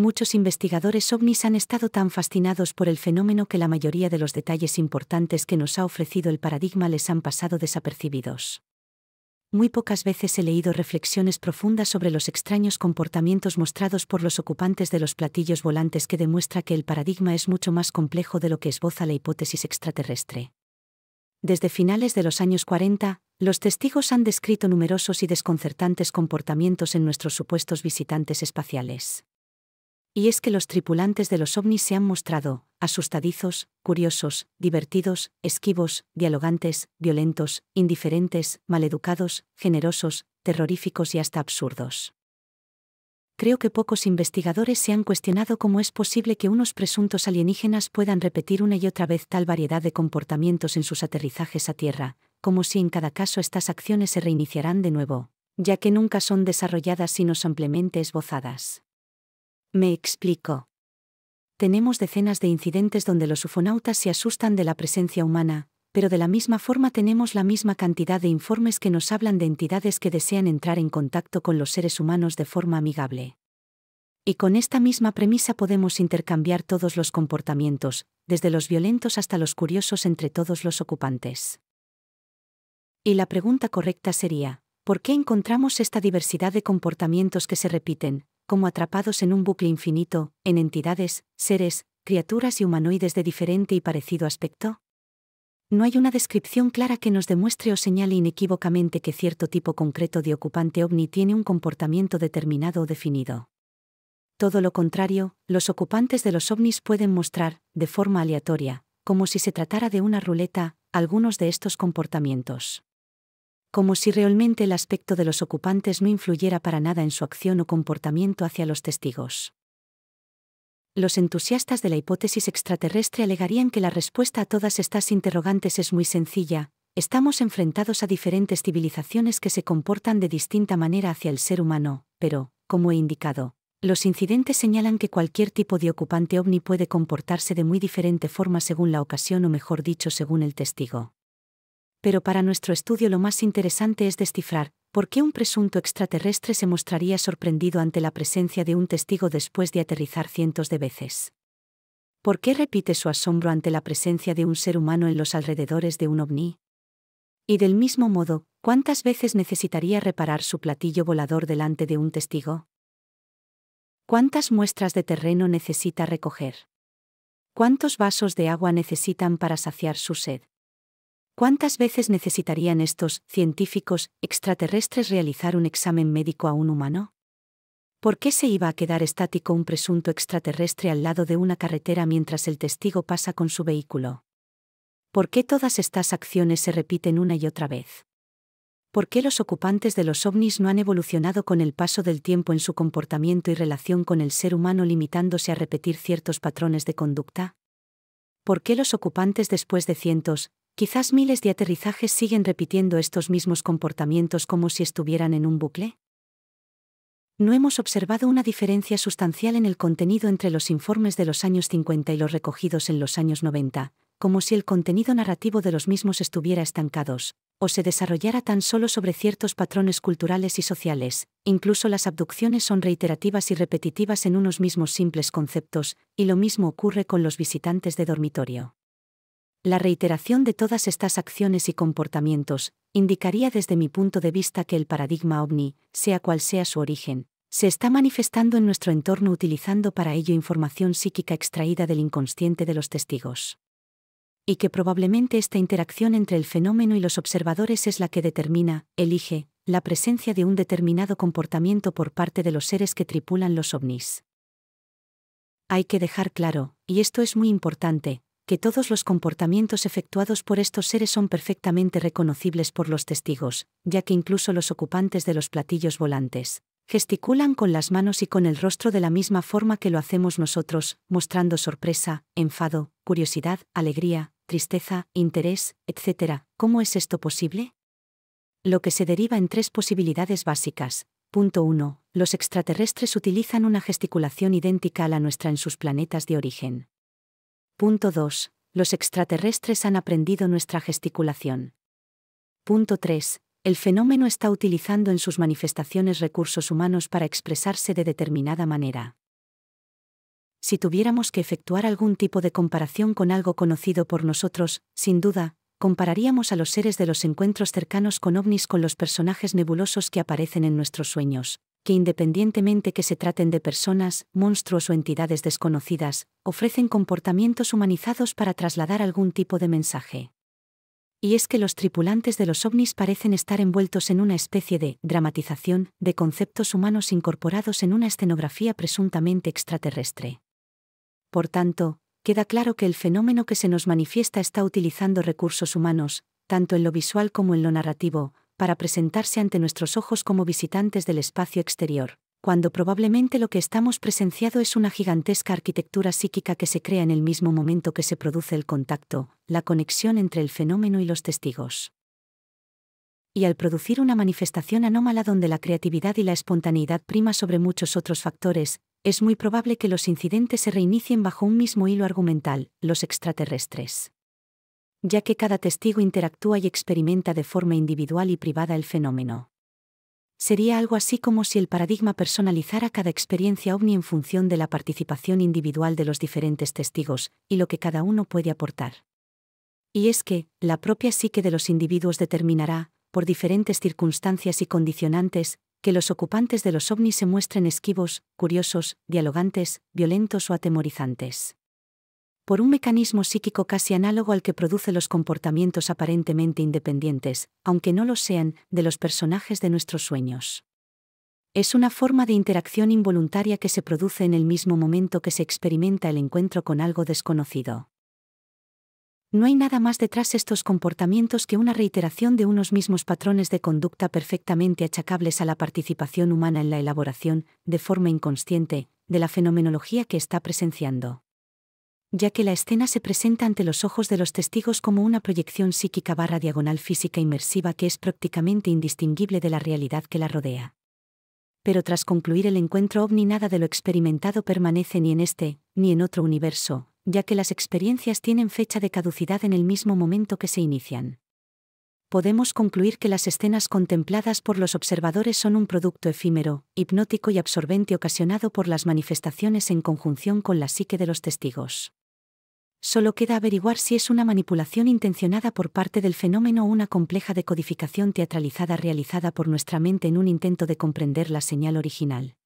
muchos investigadores ovnis han estado tan fascinados por el fenómeno que la mayoría de los detalles importantes que nos ha ofrecido el paradigma les han pasado desapercibidos. Muy pocas veces he leído reflexiones profundas sobre los extraños comportamientos mostrados por los ocupantes de los platillos volantes que demuestra que el paradigma es mucho más complejo de lo que esboza la hipótesis extraterrestre. Desde finales de los años 40, los testigos han descrito numerosos y desconcertantes comportamientos en nuestros supuestos visitantes espaciales. Y es que los tripulantes de los ovnis se han mostrado, asustadizos, curiosos, divertidos, esquivos, dialogantes, violentos, indiferentes, maleducados, generosos, terroríficos y hasta absurdos. Creo que pocos investigadores se han cuestionado cómo es posible que unos presuntos alienígenas puedan repetir una y otra vez tal variedad de comportamientos en sus aterrizajes a tierra, como si en cada caso estas acciones se reiniciarán de nuevo, ya que nunca son desarrolladas sino simplemente esbozadas. Me explico. Tenemos decenas de incidentes donde los ufonautas se asustan de la presencia humana, pero de la misma forma tenemos la misma cantidad de informes que nos hablan de entidades que desean entrar en contacto con los seres humanos de forma amigable. Y con esta misma premisa podemos intercambiar todos los comportamientos, desde los violentos hasta los curiosos entre todos los ocupantes. Y la pregunta correcta sería, ¿por qué encontramos esta diversidad de comportamientos que se repiten, como atrapados en un bucle infinito, en entidades, seres, criaturas y humanoides de diferente y parecido aspecto? No hay una descripción clara que nos demuestre o señale inequívocamente que cierto tipo concreto de ocupante ovni tiene un comportamiento determinado o definido. Todo lo contrario, los ocupantes de los ovnis pueden mostrar, de forma aleatoria, como si se tratara de una ruleta, algunos de estos comportamientos como si realmente el aspecto de los ocupantes no influyera para nada en su acción o comportamiento hacia los testigos. Los entusiastas de la hipótesis extraterrestre alegarían que la respuesta a todas estas interrogantes es muy sencilla, estamos enfrentados a diferentes civilizaciones que se comportan de distinta manera hacia el ser humano, pero, como he indicado, los incidentes señalan que cualquier tipo de ocupante ovni puede comportarse de muy diferente forma según la ocasión o mejor dicho según el testigo pero para nuestro estudio lo más interesante es descifrar por qué un presunto extraterrestre se mostraría sorprendido ante la presencia de un testigo después de aterrizar cientos de veces. ¿Por qué repite su asombro ante la presencia de un ser humano en los alrededores de un ovni? Y del mismo modo, ¿cuántas veces necesitaría reparar su platillo volador delante de un testigo? ¿Cuántas muestras de terreno necesita recoger? ¿Cuántos vasos de agua necesitan para saciar su sed? ¿Cuántas veces necesitarían estos científicos extraterrestres realizar un examen médico a un humano? ¿Por qué se iba a quedar estático un presunto extraterrestre al lado de una carretera mientras el testigo pasa con su vehículo? ¿Por qué todas estas acciones se repiten una y otra vez? ¿Por qué los ocupantes de los ovnis no han evolucionado con el paso del tiempo en su comportamiento y relación con el ser humano limitándose a repetir ciertos patrones de conducta? ¿Por qué los ocupantes después de cientos, Quizás miles de aterrizajes siguen repitiendo estos mismos comportamientos como si estuvieran en un bucle. No hemos observado una diferencia sustancial en el contenido entre los informes de los años 50 y los recogidos en los años 90, como si el contenido narrativo de los mismos estuviera estancados, o se desarrollara tan solo sobre ciertos patrones culturales y sociales, incluso las abducciones son reiterativas y repetitivas en unos mismos simples conceptos, y lo mismo ocurre con los visitantes de dormitorio. La reiteración de todas estas acciones y comportamientos indicaría desde mi punto de vista que el paradigma ovni, sea cual sea su origen, se está manifestando en nuestro entorno utilizando para ello información psíquica extraída del inconsciente de los testigos. Y que probablemente esta interacción entre el fenómeno y los observadores es la que determina, elige, la presencia de un determinado comportamiento por parte de los seres que tripulan los ovnis. Hay que dejar claro, y esto es muy importante, que todos los comportamientos efectuados por estos seres son perfectamente reconocibles por los testigos, ya que incluso los ocupantes de los platillos volantes gesticulan con las manos y con el rostro de la misma forma que lo hacemos nosotros, mostrando sorpresa, enfado, curiosidad, alegría, tristeza, interés, etc. ¿Cómo es esto posible? Lo que se deriva en tres posibilidades básicas. Punto 1. Los extraterrestres utilizan una gesticulación idéntica a la nuestra en sus planetas de origen. Punto 2. Los extraterrestres han aprendido nuestra gesticulación. Punto 3. El fenómeno está utilizando en sus manifestaciones recursos humanos para expresarse de determinada manera. Si tuviéramos que efectuar algún tipo de comparación con algo conocido por nosotros, sin duda, compararíamos a los seres de los encuentros cercanos con ovnis con los personajes nebulosos que aparecen en nuestros sueños, que independientemente que se traten de personas, monstruos o entidades desconocidas, ofrecen comportamientos humanizados para trasladar algún tipo de mensaje. Y es que los tripulantes de los ovnis parecen estar envueltos en una especie de dramatización de conceptos humanos incorporados en una escenografía presuntamente extraterrestre. Por tanto, queda claro que el fenómeno que se nos manifiesta está utilizando recursos humanos, tanto en lo visual como en lo narrativo, para presentarse ante nuestros ojos como visitantes del espacio exterior, cuando probablemente lo que estamos presenciado es una gigantesca arquitectura psíquica que se crea en el mismo momento que se produce el contacto, la conexión entre el fenómeno y los testigos. Y al producir una manifestación anómala donde la creatividad y la espontaneidad prima sobre muchos otros factores, es muy probable que los incidentes se reinicien bajo un mismo hilo argumental, los extraterrestres ya que cada testigo interactúa y experimenta de forma individual y privada el fenómeno. Sería algo así como si el paradigma personalizara cada experiencia ovni en función de la participación individual de los diferentes testigos y lo que cada uno puede aportar. Y es que, la propia psique de los individuos determinará, por diferentes circunstancias y condicionantes, que los ocupantes de los ovnis se muestren esquivos, curiosos, dialogantes, violentos o atemorizantes por un mecanismo psíquico casi análogo al que produce los comportamientos aparentemente independientes, aunque no lo sean, de los personajes de nuestros sueños. Es una forma de interacción involuntaria que se produce en el mismo momento que se experimenta el encuentro con algo desconocido. No hay nada más detrás estos comportamientos que una reiteración de unos mismos patrones de conducta perfectamente achacables a la participación humana en la elaboración, de forma inconsciente, de la fenomenología que está presenciando ya que la escena se presenta ante los ojos de los testigos como una proyección psíquica barra diagonal física inmersiva que es prácticamente indistinguible de la realidad que la rodea. Pero tras concluir el encuentro ovni nada de lo experimentado permanece ni en este, ni en otro universo, ya que las experiencias tienen fecha de caducidad en el mismo momento que se inician. Podemos concluir que las escenas contempladas por los observadores son un producto efímero, hipnótico y absorbente ocasionado por las manifestaciones en conjunción con la psique de los testigos. Solo queda averiguar si es una manipulación intencionada por parte del fenómeno o una compleja decodificación teatralizada realizada por nuestra mente en un intento de comprender la señal original.